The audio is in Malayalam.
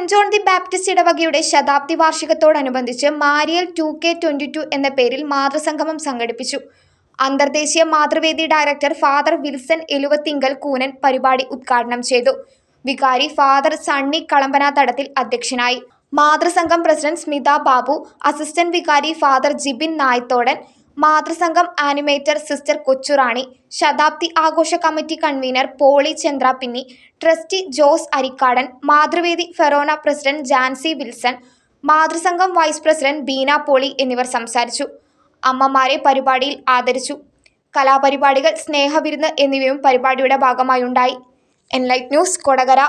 സെന്റ് ജോൺ ദി ബാപ്റ്റിസ്റ്റ് ഇടവകയുടെ ശതാബ്ദി വാർഷികത്തോടനുബന്ധിച്ച് മാരിയൽ ടു കെ ട്വന്റി ടു എന്ന പേരിൽ മാതൃസംഗമം സംഘടിപ്പിച്ചു അന്തർദേശീയ മാതൃവേദി director father Wilson Eluvathingal Koonan പരിപാടി ഉദ്ഘാടനം ചെയ്തു വികാരി ഫാദർ സണ്ണി കളമ്പന തടത്തിൽ അധ്യക്ഷനായി മാതൃസംഘം പ്രസിഡന്റ് സ്മിത ബാബു അസിസ്റ്റന്റ് വികാരി ഫാദർ ജിബിൻ നായ്ത്തോടൻ മാതൃസംഘം ആനിമേറ്റർ സിസ്റ്റർ കൊച്ചുറാണി ശതാബ്ദി ആഘോഷ committee convener Poly Pinni trustee Jose Arikkadan മാതൃവേദി ഫെറോന പ്രസിഡന്റ് ജാൻസി വിൽസൺ മാതൃസംഘം വൈസ് പ്രസിഡന്റ് ബീന പോളി എന്നിവർ സംസാരിച്ചു അമ്മമാരെ പരിപാടിയിൽ ആദരിച്ചു കലാപരിപാടികൾ സ്നേഹവിരുന്ന് എന്നിവയും പരിപാടിയുടെ ഭാഗമായുണ്ടായി എൻലൈറ്റ് ന്യൂസ് കൊടകര